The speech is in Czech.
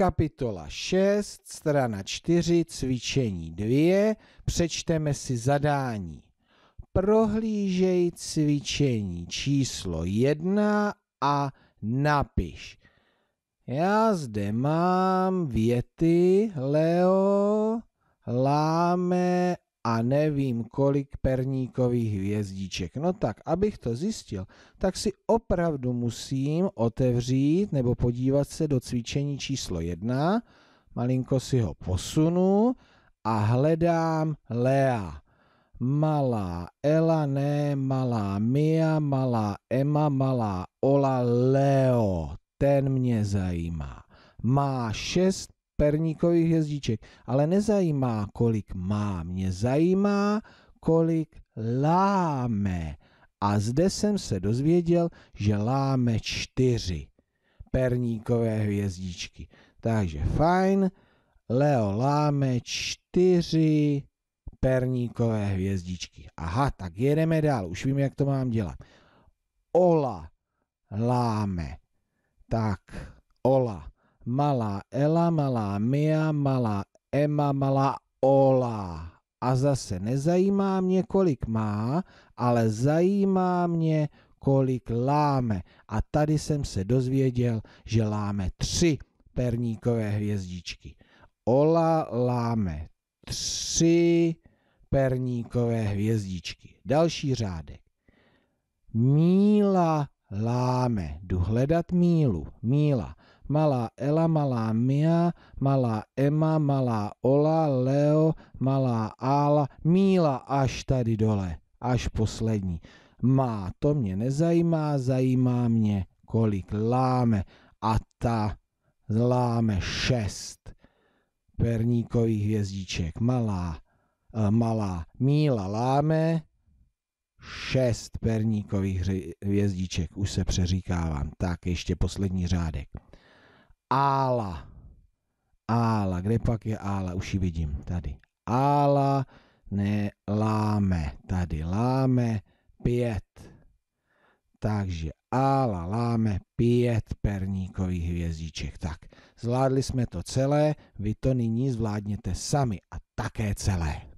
kapitola 6, strana 4, cvičení 2, přečteme si zadání. Prohlížej cvičení číslo 1 a napiš. Já zde mám věty Leo láme a nevím kolik perníkových hvězdiček. No tak, abych to zjistil, tak si opravdu musím otevřít nebo podívat se do cvičení číslo 1, malinko si ho posunu a hledám Lea. Malá Ela, ne, malá Mia, malá Emma, malá Ola, Leo. Ten mě zajímá. Má šest perníkových hvězdiček, ale nezajímá, kolik má, mě zajímá, kolik láme. A zde jsem se dozvěděl, že láme čtyři perníkové hvězdičky. Takže fajn, Leo láme čtyři perníkové hvězdičky. Aha, tak jedeme dál, už vím, jak to mám dělat. Ola láme. Tak, malá Ela, malá Mia, malá Emma, malá Ola. A zase nezajímá mě, kolik má, ale zajímá mě, kolik láme. A tady jsem se dozvěděl, že láme tři perníkové hvězdičky. Ola láme tři perníkové hvězdičky. Další řádek. Míla láme, jdu hledat mílu, míla, malá Ela, malá Mia, malá Emma, malá Ola, Leo, malá Ála, míla až tady dole, až poslední. Má, to mě nezajímá, zajímá mě, kolik láme a ta láme šest perníkových hvězdiček, malá, eh, malá míla láme, šest perníkových hvězdiček, už se přeříkávám. Tak, ještě poslední řádek. Ála. Ála, kde pak je ála? Už ji vidím, tady. Ála, ne, láme, tady láme, pět. Takže ála, láme, pět perníkových hvězdiček. Tak, zvládli jsme to celé, vy to nyní zvládněte sami a také celé.